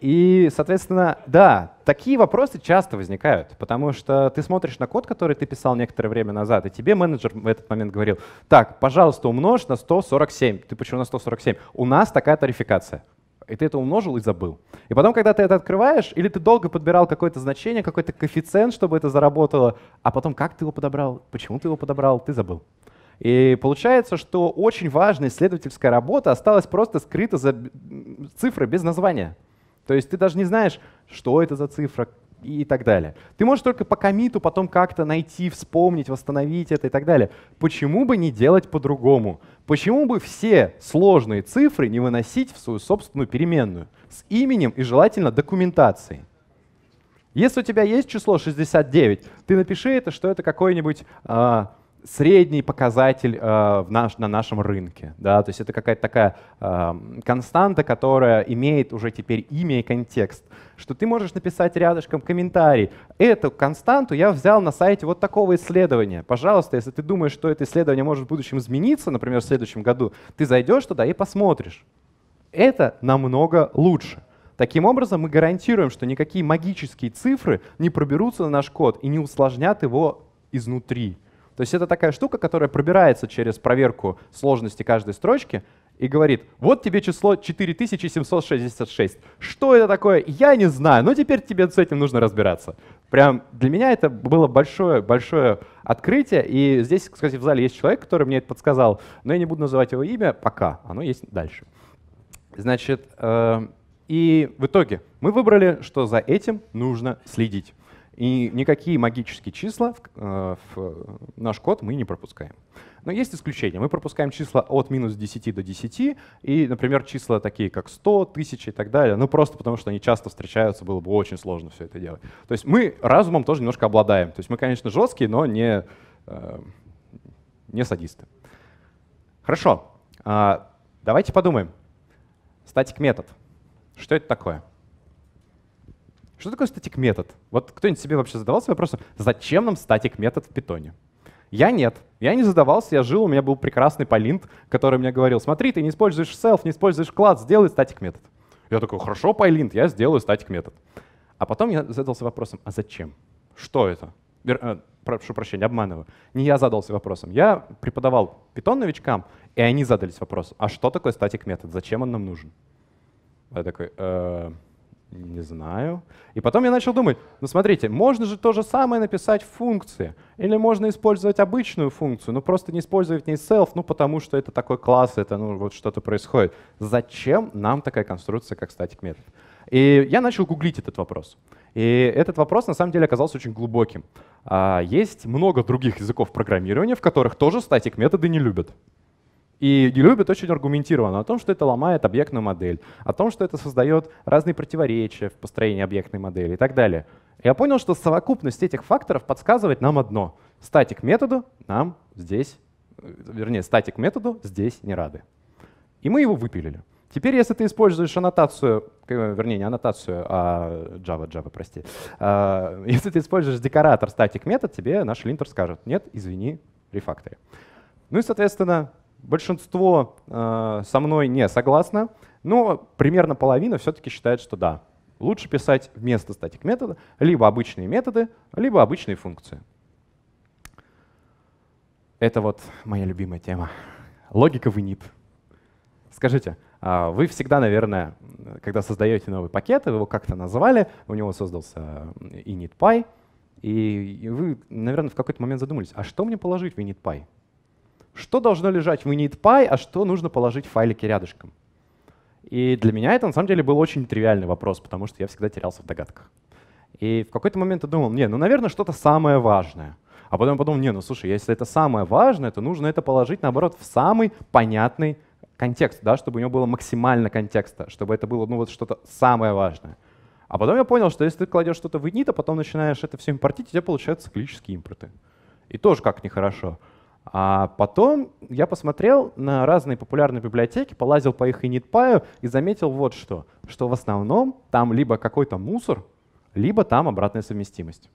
И, соответственно, да, такие вопросы часто возникают, потому что ты смотришь на код, который ты писал некоторое время назад, и тебе менеджер в этот момент говорил, так, пожалуйста, умножь на 147. Ты почему на 147? У нас такая тарификация. И ты это умножил и забыл. И потом, когда ты это открываешь, или ты долго подбирал какое-то значение, какой-то коэффициент, чтобы это заработало, а потом как ты его подобрал, почему ты его подобрал, ты забыл. И получается, что очень важная исследовательская работа осталась просто скрыта за цифры без названия. То есть ты даже не знаешь, что это за цифра и так далее. Ты можешь только по комиту потом как-то найти, вспомнить, восстановить это и так далее. Почему бы не делать по-другому? Почему бы все сложные цифры не выносить в свою собственную переменную с именем и желательно документацией? Если у тебя есть число 69, ты напиши это, что это какое нибудь а, средний показатель э, в наш, на нашем рынке. Да? То есть это какая-то такая э, константа, которая имеет уже теперь имя и контекст, что ты можешь написать рядышком комментарий. Эту константу я взял на сайте вот такого исследования. Пожалуйста, если ты думаешь, что это исследование может в будущем измениться, например, в следующем году, ты зайдешь туда и посмотришь. Это намного лучше. Таким образом, мы гарантируем, что никакие магические цифры не проберутся на наш код и не усложнят его изнутри. То есть это такая штука, которая пробирается через проверку сложности каждой строчки и говорит, вот тебе число 4766. Что это такое? Я не знаю, но теперь тебе с этим нужно разбираться. Прям для меня это было большое-большое открытие. И здесь, кстати, в зале есть человек, который мне это подсказал, но я не буду называть его имя пока, оно есть дальше. Значит, э, и в итоге мы выбрали, что за этим нужно следить. И никакие магические числа в, э, в наш код мы не пропускаем. Но есть исключения. Мы пропускаем числа от минус 10 до 10, и, например, числа такие, как 100, 1000 и так далее, ну просто потому что они часто встречаются, было бы очень сложно все это делать. То есть мы разумом тоже немножко обладаем. То есть мы, конечно, жесткие, но не, э, не садисты. Хорошо, а, давайте подумаем. Статик метод. Что это такое? Что такое статик метод? Вот кто-нибудь себе вообще задавался вопросом, зачем нам статик метод в питоне? Я нет. Я не задавался, я жил, у меня был прекрасный полинт, который мне говорил, смотри, ты не используешь self, не используешь класс, сделай статик метод. Я такой, хорошо, пайлинт, я сделаю статик метод. А потом я задался вопросом, а зачем? Что это? Э, прошу прощения, обманываю. Не я задался вопросом. Я преподавал питон новичкам, и они задались вопросом, а что такое статик метод, зачем он нам нужен? Я такой, э -э не знаю. И потом я начал думать, ну смотрите, можно же то же самое написать в функции. Или можно использовать обычную функцию, но просто не использовать в ней self, ну потому что это такой класс, это ну вот что-то происходит. Зачем нам такая конструкция, как static метод? И я начал гуглить этот вопрос. И этот вопрос на самом деле оказался очень глубоким. А, есть много других языков программирования, в которых тоже статик методы не любят. И любят очень аргументированно о том, что это ломает объектную модель, о том, что это создает разные противоречия в построении объектной модели и так далее. Я понял, что совокупность этих факторов подсказывает нам одно. Статик методу нам здесь, э, вернее, статик методу здесь не рады. И мы его выпилили. Теперь, если ты используешь аннотацию, э, вернее, не аннотацию, а Java, Java, прости. А, если ты используешь декоратор статик метод, тебе наш линтер скажет, нет, извини, рефактори. Ну и, соответственно, Большинство э, со мной не согласно, но примерно половина все-таки считает, что да. Лучше писать вместо статик метода либо обычные методы, либо обычные функции. Это вот моя любимая тема. Логика в init. Скажите, а вы всегда, наверное, когда создаете новый пакет, вы его как-то назвали, у него создался initpy, э, и вы, наверное, в какой-то момент задумались, а что мне положить в initpy? что должно лежать в init.py, а что нужно положить в файлике рядышком. И для меня это на самом деле был очень тривиальный вопрос, потому что я всегда терялся в догадках. И в какой-то момент я думал, не, ну, наверное, что-то самое важное. А потом подумал, не, ну, слушай, если это самое важное, то нужно это положить, наоборот, в самый понятный контекст, да, чтобы у него было максимально контекста, чтобы это было, ну, вот что-то самое важное. А потом я понял, что если ты кладешь что-то в init, а потом начинаешь это все импортить, у тебя получаются циклические импорты. И тоже как нехорошо. хорошо. А потом я посмотрел на разные популярные библиотеки, полазил по их initpy и заметил вот что, что в основном там либо какой-то мусор, либо там обратная совместимость.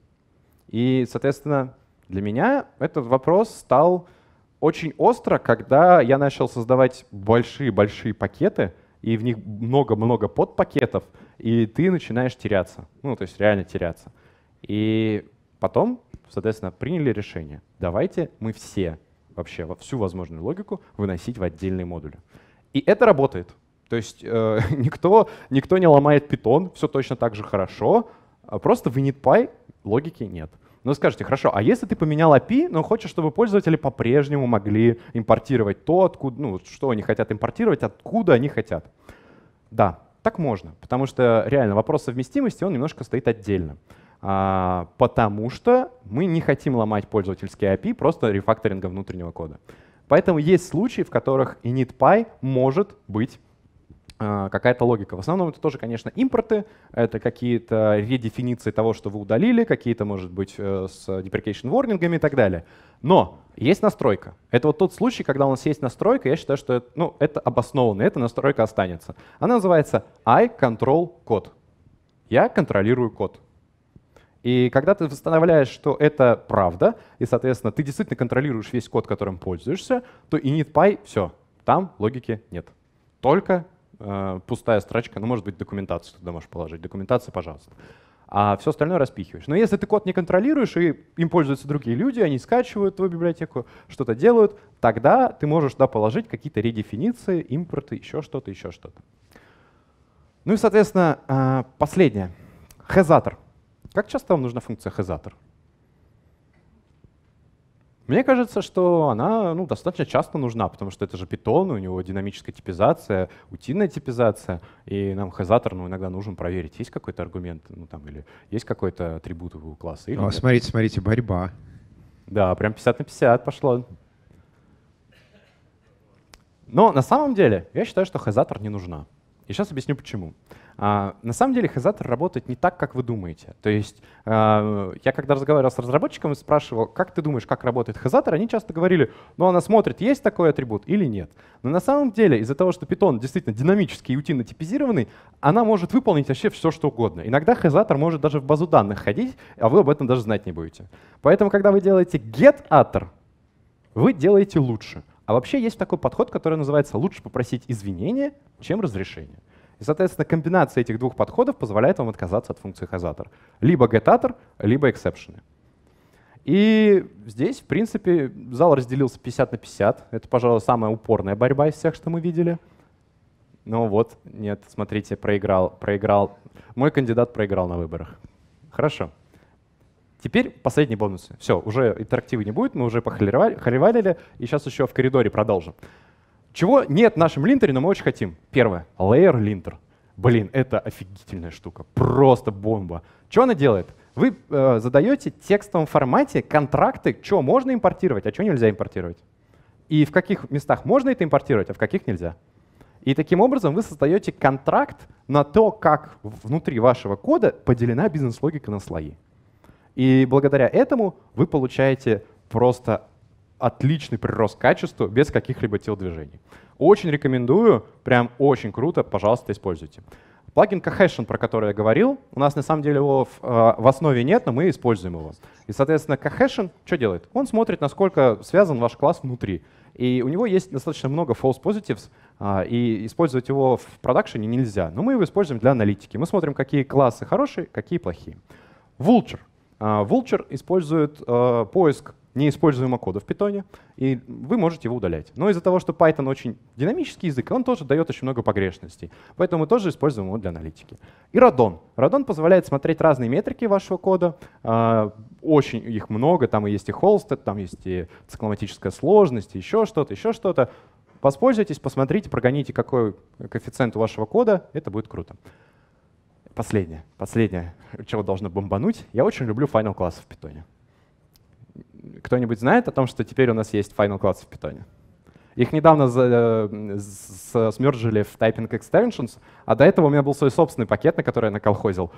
И, соответственно, для меня этот вопрос стал очень остро, когда я начал создавать большие-большие пакеты, и в них много-много подпакетов, и ты начинаешь теряться. Ну, то есть реально теряться. И потом Соответственно, приняли решение. Давайте мы все вообще всю возможную логику выносить в отдельные модули. И это работает. То есть э, никто, никто не ломает питон, все точно так же хорошо, а просто в initpy логики нет. Но ну, скажите, хорошо, а если ты поменял API, но хочешь, чтобы пользователи по-прежнему могли импортировать то, откуда, ну, что они хотят импортировать, откуда они хотят. Да, так можно, потому что реально вопрос совместимости, он немножко стоит отдельно. А, потому что мы не хотим ломать пользовательские API просто рефакторинга внутреннего кода. Поэтому есть случаи, в которых initpy может быть а, какая-то логика. В основном это тоже, конечно, импорты, это какие-то редефиниции того, что вы удалили, какие-то, может быть, э, с deprecation warning и так далее. Но есть настройка. Это вот тот случай, когда у нас есть настройка, я считаю, что это, ну, это обоснованно, эта настройка останется. Она называется I control code. Я контролирую код. И когда ты восстанавливаешь, что это правда, и, соответственно, ты действительно контролируешь весь код, которым пользуешься, то initpy — все, там логики нет. Только э, пустая строчка, ну, может быть, документацию туда можешь положить. Документация, пожалуйста. А все остальное распихиваешь. Но если ты код не контролируешь, и им пользуются другие люди, они скачивают твою библиотеку, что-то делают, тогда ты можешь туда положить какие-то редефиниции, импорты, еще что-то, еще что-то. Ну и, соответственно, э, последнее. Хезатор — как часто вам нужна функция хезатор? Мне кажется, что она ну, достаточно часто нужна, потому что это же питон, у него динамическая типизация, утиная типизация, и нам хезатор ну, иногда нужен проверить, есть какой-то аргумент, ну, там, или есть какой-то атрибут у класса. Или О, а, нет. смотрите, смотрите, борьба. Да, прям 50 на 50 пошло. Но на самом деле я считаю, что хезатор не нужна. И сейчас объясню почему. А, на самом деле хезатор работает не так, как вы думаете. То есть а, я когда разговаривал с разработчиком и спрашивал, как ты думаешь, как работает хезатор, они часто говорили, ну она смотрит, есть такой атрибут или нет. Но на самом деле из-за того, что Python действительно динамический и утильно типизированный, она может выполнить вообще все, что угодно. Иногда хезатор может даже в базу данных ходить, а вы об этом даже знать не будете. Поэтому, когда вы делаете get-atter, вы делаете лучше. А вообще есть такой подход, который называется «лучше попросить извинения, чем разрешение». И, соответственно, комбинация этих двух подходов позволяет вам отказаться от функции хазатор. Либо гетатор, либо эксепшены. И здесь, в принципе, зал разделился 50 на 50. Это, пожалуй, самая упорная борьба из всех, что мы видели. Ну вот, нет, смотрите, проиграл, проиграл. Мой кандидат проиграл на выборах. Хорошо. Теперь последний бонус. Все, уже интерактивы не будет, мы уже похоливали, и сейчас еще в коридоре продолжим. Чего нет в нашем линтере, но мы очень хотим. Первое. Layer линтер. Блин, это офигительная штука. Просто бомба. Что она делает? Вы э, задаете в текстовом формате контракты, что можно импортировать, а что нельзя импортировать. И в каких местах можно это импортировать, а в каких нельзя. И таким образом вы создаете контракт на то, как внутри вашего кода поделена бизнес-логика на слои. И благодаря этому вы получаете просто отличный прирост качества без каких-либо телодвижений. Очень рекомендую, прям очень круто, пожалуйста, используйте. Плагин Cohesion, про который я говорил, у нас на самом деле его в, э, в основе нет, но мы используем его. И, соответственно, Cohesion что делает? Он смотрит, насколько связан ваш класс внутри. И у него есть достаточно много false positives, а, и использовать его в продакшене нельзя. Но мы его используем для аналитики. Мы смотрим, какие классы хорошие, какие плохие. Vulture. А, Vulture использует э, поиск неиспользуемого кода в Python, и вы можете его удалять. Но из-за того, что Python очень динамический язык, он тоже дает очень много погрешностей. Поэтому мы тоже используем его для аналитики. И Radon. Radon позволяет смотреть разные метрики вашего кода. А, очень их много. Там и есть и Холстед, там есть и цикломатическая сложность, еще что-то, еще что-то. Воспользуйтесь, посмотрите, прогоните, какой коэффициент у вашего кода. Это будет круто. Последнее, последнее, чего должно бомбануть. Я очень люблю Final Class в Питоне кто-нибудь знает о том, что теперь у нас есть Final Class в Python? Их недавно э, смерджили в Typing Extensions, а до этого у меня был свой собственный пакет, на который я наколхозил.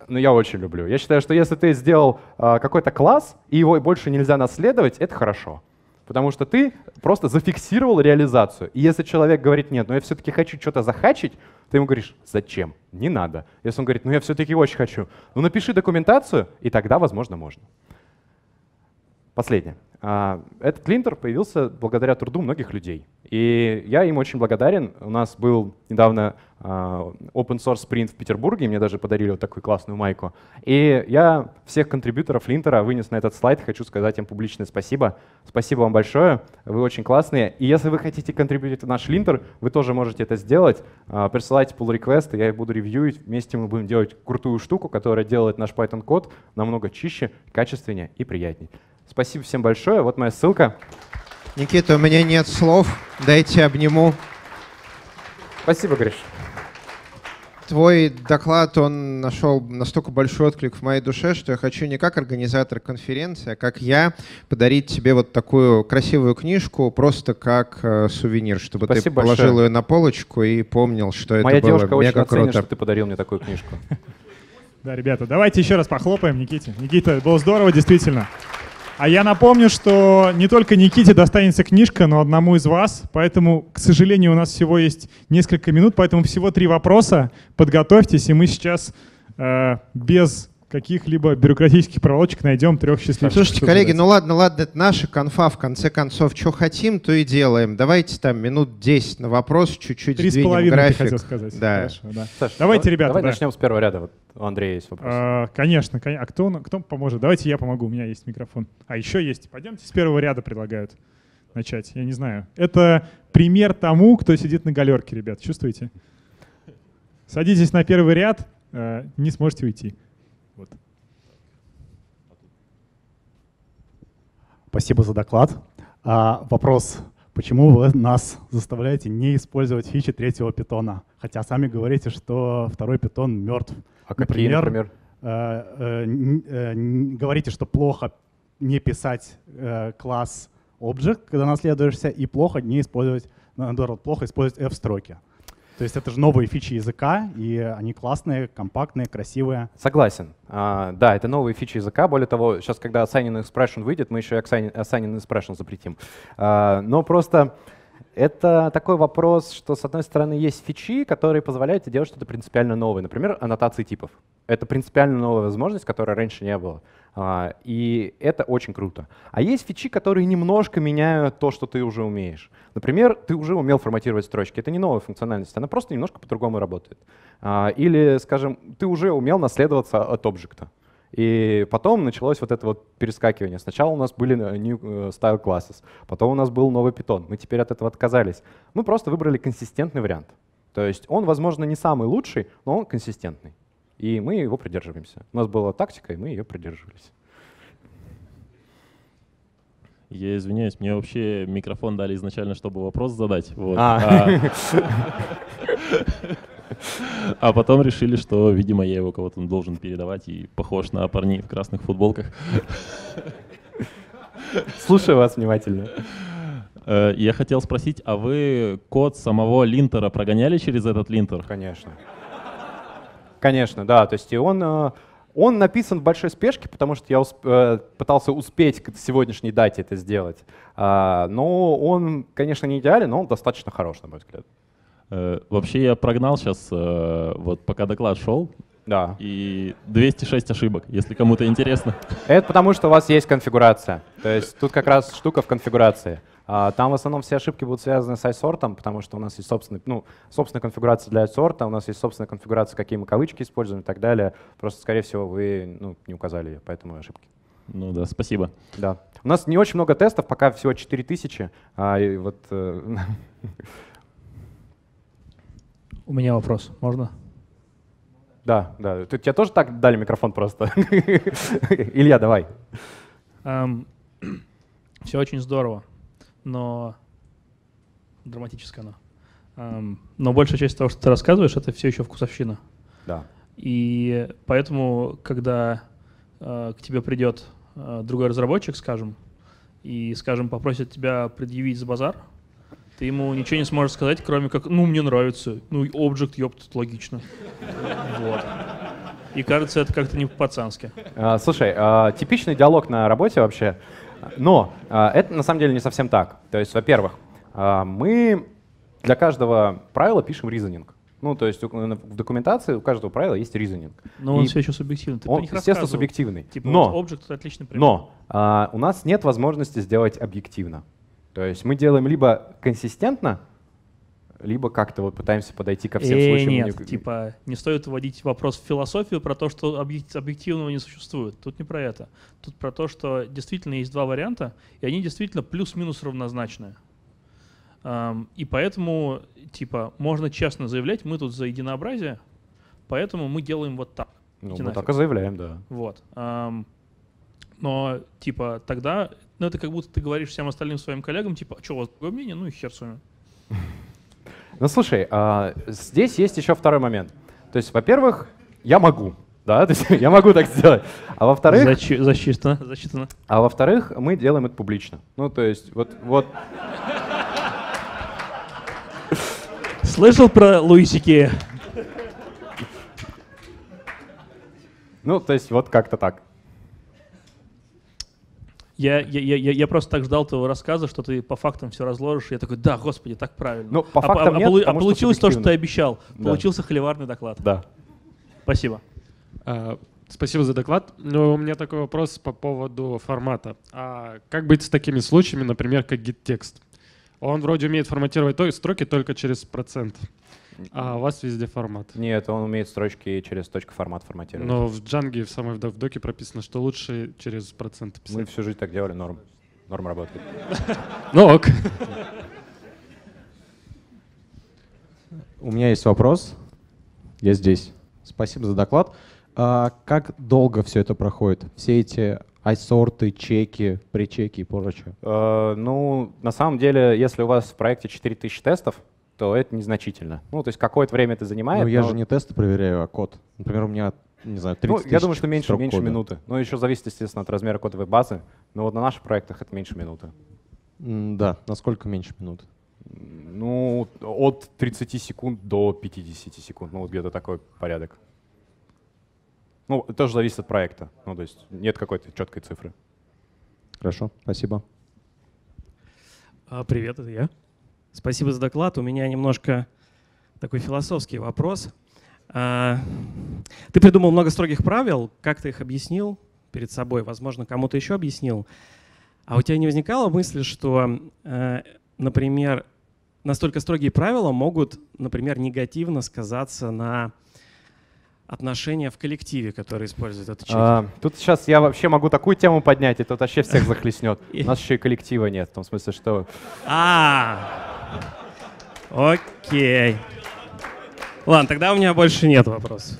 Но ну, я очень люблю. Я считаю, что если ты сделал э, какой-то класс, и его больше нельзя наследовать, это хорошо. Потому что ты просто зафиксировал реализацию. И если человек говорит, нет, но я все-таки хочу что-то захачить, ты ему говоришь, зачем? Не надо. Если он говорит, ну я все-таки очень хочу, ну напиши документацию, и тогда, возможно, можно. Последнее. А, этот линтер появился благодаря труду многих людей. И я им очень благодарен. У нас был недавно а, open source sprint в Петербурге, мне даже подарили вот такую классную майку. И я всех контрибьюторов линтера вынес на этот слайд. Хочу сказать им публичное спасибо. Спасибо вам большое. Вы очень классные. И если вы хотите контрибьютить наш линтер, вы тоже можете это сделать. А, присылайте pull request, я их буду ревьюить. Вместе мы будем делать крутую штуку, которая делает наш Python код намного чище, качественнее и приятнее. Спасибо всем большое. Вот моя ссылка. Никита, у меня нет слов. Дайте обниму. Спасибо, Гриш. Твой доклад, он нашел настолько большой отклик в моей душе, что я хочу не как организатор конференции, а как я подарить тебе вот такую красивую книжку, просто как э, сувенир, чтобы Спасибо ты положил ее на полочку и помнил, что Моя это было девушка мега очень оценит, круто. что ты подарил мне такую книжку. Да, ребята, давайте еще раз похлопаем Никите. Никита, было здорово, действительно. А я напомню, что не только Никите достанется книжка, но одному из вас. Поэтому, к сожалению, у нас всего есть несколько минут, поэтому всего три вопроса. Подготовьтесь, и мы сейчас э, без каких-либо бюрократических проволочек найдем трех счастливых. Слушайте, коллеги, ну ладно, ладно, это наша конфа, в конце концов, что хотим, то и делаем. Давайте там минут 10 на вопрос, чуть-чуть Три с половиной график. хотел сказать. Да. Хорошо, да. Саша, Давайте, ребята. Давай да. начнем с первого ряда. Вот у Андрея есть вопрос. А, конечно, конечно. А кто, кто поможет? Давайте я помогу, у меня есть микрофон. А еще есть. Пойдемте с первого ряда предлагают начать. Я не знаю. Это пример тому, кто сидит на галерке, ребят. Чувствуете? Садитесь на первый ряд, э, не сможете уйти. Спасибо за доклад. А, вопрос, почему вы нас заставляете не использовать фичи третьего питона, хотя сами говорите, что второй питон мертв. А какие, например? Э, э, э, говорите, что плохо не писать э, класс object, когда наследуешься, и плохо не использовать, наоборот, плохо использовать f-строки. То есть это же новые фичи языка, и они классные, компактные, красивые. Согласен. А, да, это новые фичи языка. Более того, сейчас, когда Assigning Expression выйдет, мы еще и Assigning э, Expression запретим. А, но просто это такой вопрос, что, с одной стороны, есть фичи, которые позволяют тебе делать что-то принципиально новое. Например, аннотации типов. Это принципиально новая возможность, которой раньше не было. А, и это очень круто. А есть фичи, которые немножко меняют то, что ты уже умеешь. Например, ты уже умел форматировать строчки. Это не новая функциональность, она просто немножко по-другому работает. А, или, скажем, ты уже умел наследоваться от объекта. И потом началось вот это вот перескакивание. Сначала у нас были э, new э, style classes, потом у нас был новый питон. Мы теперь от этого отказались. Мы просто выбрали консистентный вариант. То есть он, возможно, не самый лучший, но он консистентный. И мы его придерживаемся. У нас была тактика, и мы ее придерживались. Я извиняюсь, мне вообще микрофон дали изначально, чтобы вопрос задать. Вот. А. А. А потом решили, что, видимо, я его кого-то должен передавать и похож на парней в красных футболках. Слушаю вас внимательно. Э, я хотел спросить, а вы код самого линтера прогоняли через этот линтер? Конечно. Конечно, да. То есть он, э, он написан в большой спешке, потому что я усп- э, пытался успеть к сегодняшней дате это сделать. А, но он, конечно, не идеален, но он достаточно хорош, на мой взгляд. Э, вообще я прогнал сейчас, э, вот пока доклад шел, да. И 206 ошибок, если кому-то интересно. Это потому, что у вас есть конфигурация. То есть тут как раз штука в конфигурации. А, там в основном все ошибки будут связаны с iSort, потому что у нас есть собственный, ну, собственная конфигурация для iSort, у нас есть собственная конфигурация, какие мы кавычки используем и так далее. Просто, скорее всего, вы ну, не указали ее, поэтому ошибки. Ну да, спасибо. Да. У нас не очень много тестов, пока всего 4000. А, и вот э, У меня вопрос, можно? Да, да. Ты, тебе тоже так дали микрофон просто? Илья, давай. Эм, все очень здорово, но драматическое оно. Эм, но большая часть того, что ты рассказываешь, это все еще вкусовщина. Да. И поэтому, когда э, к тебе придет э, другой разработчик, скажем, и, скажем, попросит тебя предъявить за базар, ты ему ничего не сможешь сказать, кроме как «ну, мне нравится», «ну, объект, ёпт, логично». Вот. И кажется, это как-то не по-пацански. А, слушай, а, типичный диалог на работе вообще, но а, это на самом деле не совсем так. То есть, во-первых, мы для каждого правила пишем reasoning, Ну, то есть э, в документации у каждого правила есть reasoning. Но он и все еще субъективный. Ты он, естественно, субъективный. Типа, но, вот object — это отличный пример. Но а, у нас нет возможности сделать объективно. То есть мы делаем либо консистентно, либо как-то вот пытаемся подойти ко всем э, случаям. Нет, не... типа не стоит вводить вопрос в философию про то, что объективного не существует. Тут не про это. Тут про то, что действительно есть два варианта, и они действительно плюс-минус равнозначные. И поэтому, типа, можно честно заявлять, мы тут за единообразие, поэтому мы делаем вот так. Ну, мы нафиг. так и заявляем, да. Вот. Но, типа, тогда но это как будто ты говоришь всем остальным своим коллегам, типа, а что, у вас другое мнение? Ну и хер с вами. Ну слушай, а, здесь есть еще второй момент. То есть, во-первых, я могу, да, то есть я могу так сделать. А во-вторых... Зачи- засчитано, засчитано. А во-вторых, мы делаем это публично. Ну, то есть, вот... вот. Слышал про Луисики? Ну, то есть, вот как-то так. Я, я, я, я просто так ждал твоего рассказа, что ты по фактам все разложишь. Я такой, да, господи, так правильно. Ну, по а фактам а, нет, а, а, получилось что то, что ты обещал. Да. Получился холиварный доклад. Да. Спасибо. А, спасибо за доклад. Но у меня такой вопрос по поводу формата. А как быть с такими случаями, например, как git текст Он вроде умеет форматировать строки только через процент. А у вас везде формат. Нет, он умеет строчки через точку формат форматировать. Но в Django в самой в доке прописано, что лучше через процент писать. Мы всю жизнь так делали, норм. Норм работает. Ну ок. У меня есть вопрос. Я здесь. Спасибо за доклад. А как долго все это проходит? Все эти айсорты, чеки, причеки и прочее? Э, ну, на самом деле, если у вас в проекте 4000 тестов, то это незначительно. Ну, то есть какое-то время это занимает. Ну, я но... же не тесты проверяю, а код. Например, у меня, не знаю, 30 ну, я думаю, что меньше, меньше кода. минуты. Ну, еще зависит, естественно, от размера кодовой базы. Но вот на наших проектах это меньше минуты. да, насколько меньше минут? Ну, от 30 секунд до 50 секунд. Ну, вот где-то такой порядок. Ну, это тоже зависит от проекта. Ну, то есть нет какой-то четкой цифры. Хорошо, спасибо. А, привет, это я. Спасибо за доклад. У меня немножко такой философский вопрос. А, ты придумал много строгих правил. Как ты их объяснил перед собой? Возможно, кому-то еще объяснил. А у тебя не возникало мысли, что, э, например, настолько строгие правила могут, например, негативно сказаться на отношения в коллективе, которые используют этот чек. А, тут сейчас я вообще могу такую тему поднять, и тут вообще всех захлестнет. У нас еще и коллектива нет, в том смысле, что... А, Окей. Ладно, тогда у меня больше нет вопросов.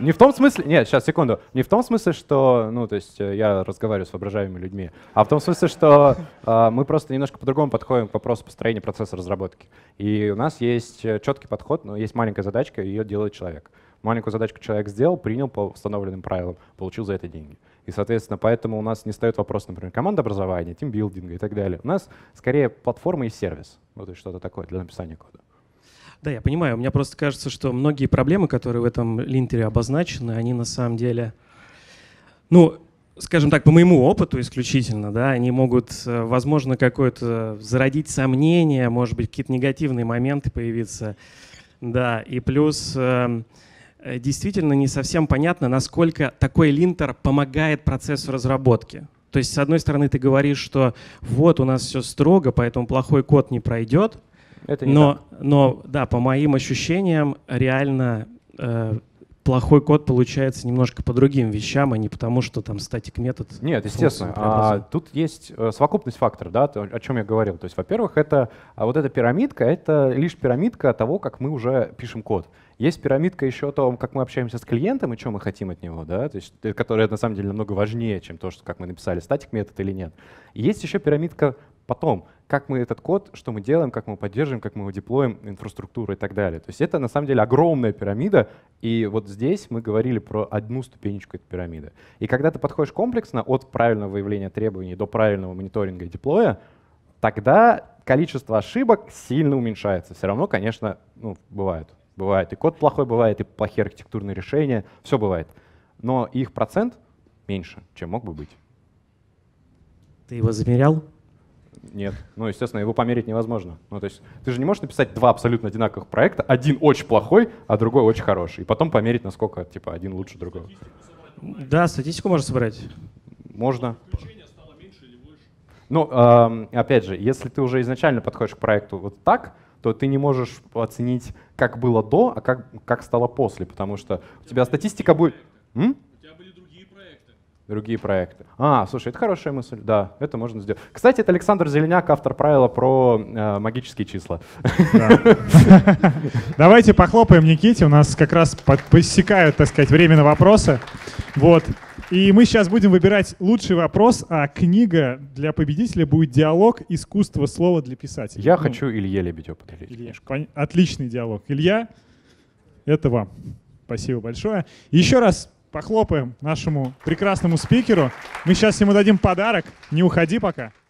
Не в том смысле, нет, сейчас, секунду. Не в том смысле, что, ну, то есть э, я разговариваю с воображаемыми людьми, а в том смысле, что э, мы просто немножко по-другому подходим к вопросу построения процесса разработки. И у нас есть э, четкий подход, но есть маленькая задачка, ее делает человек. Э, Маленькую задачку человек сделал, принял по установленным правилам, получил за это деньги. И, соответственно, поэтому у нас не встает вопрос, например, командообразования, тимбилдинга и так далее. У нас скорее платформа и сервис, Вот то что-то такое для написания кода. Да, я понимаю. Мне просто кажется, что многие проблемы, которые в этом линтере обозначены, они на самом деле, ну, скажем так, по моему опыту исключительно, да, они могут, э, возможно, какое-то зародить сомнения, может быть, какие-то негативные моменты появиться. Да, и плюс эм, Э, действительно не совсем понятно, насколько такой линтер помогает процессу разработки. То есть, с одной стороны, ты говоришь, что вот у нас все строго, поэтому плохой код не пройдет. Это не но, так. но, да, по моим ощущениям, реально э, плохой код получается немножко по другим вещам, а не потому, что там статик метод. Нет, естественно. А, тут есть э, совокупность факторов, да, о чем я говорил. То есть, во-первых, это а вот эта пирамидка, это лишь пирамидка того, как мы уже пишем код. Есть пирамидка еще о том, как мы общаемся с клиентом и что мы хотим от него, да, то есть, э, которая на самом деле намного важнее, чем то, что, как мы написали, статик метод или нет. И есть еще пирамидка потом, как мы этот код, что мы делаем, как мы поддерживаем, как мы его деплоим, инфраструктура и так далее. То есть это на самом деле огромная пирамида, и вот здесь мы говорили про одну ступенечку этой пирамиды. И когда ты подходишь комплексно от правильного выявления требований до правильного мониторинга и деплоя, тогда количество ошибок сильно уменьшается. Все равно, конечно, ну, бывает. Бывает и код плохой, бывает и плохие архитектурные решения, все бывает. Но их процент меньше, чем мог бы быть. Ты его замерял? Нет. Ну, естественно, его померить невозможно. Ну, то есть ты же не можешь написать два абсолютно одинаковых проекта, один очень плохой, а другой очень хороший, и потом померить, насколько типа один лучше другого. Да, статистику можно собрать. Можно. Ну, опять же, если ты уже изначально подходишь к проекту вот так, то ты не можешь оценить, как было до, а как, как стало после, потому что у тебя статистика будет... М? другие проекты. А, слушай, это хорошая мысль, да, это можно сделать. Кстати, это Александр Зеленяк, автор правила про э, магические числа. Давайте похлопаем Никите, у нас как раз подсекают, так сказать, время на вопросы. Вот. И мы сейчас будем выбирать лучший вопрос, а книга для победителя будет «Диалог. Искусство слова для писателя». Я ну, хочу Илье Лебедю подарить. Илья, отличный диалог. Илья, это вам. Спасибо большое. Еще раз Похлопаем нашему прекрасному спикеру. Мы сейчас ему дадим подарок. Не уходи пока.